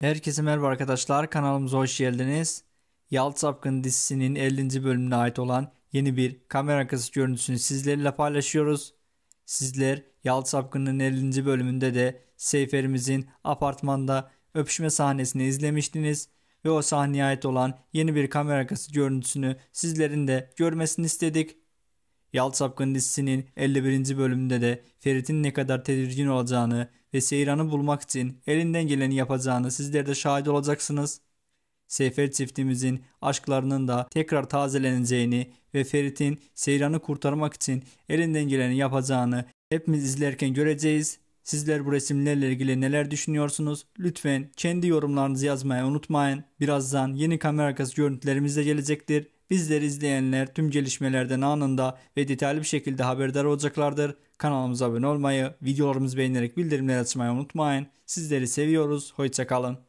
Herkese merhaba arkadaşlar kanalımıza hoş geldiniz. Yalt Sapkın dizisinin 50. bölümüne ait olan yeni bir kamera arkası görüntüsünü sizlerle paylaşıyoruz. Sizler Yalt Sapkın'ın 50. bölümünde de Seyferimizin apartmanda öpüşme sahnesini izlemiştiniz ve o sahneye ait olan yeni bir kamera arkası görüntüsünü sizlerin de görmesini istedik. Yalt Sapkın dizisinin 51. bölümünde de Ferit'in ne kadar tedirgin olacağını ve Seyran'ı bulmak için elinden geleni yapacağını sizler de şahit olacaksınız. Sefer çiftimizin aşklarının da tekrar tazeleneceğini ve Ferit'in Seyran'ı kurtarmak için elinden geleni yapacağını hepimiz izlerken göreceğiz. Sizler bu resimlerle ilgili neler düşünüyorsunuz? Lütfen kendi yorumlarınızı yazmayı unutmayın. Birazdan yeni kamera arkası görüntülerimiz de gelecektir. Bizleri izleyenler tüm gelişmelerden anında ve detaylı bir şekilde haberdar olacaklardır. Kanalımıza abone olmayı, videolarımızı beğenerek bildirimleri açmayı unutmayın. Sizleri seviyoruz. Hoşçakalın.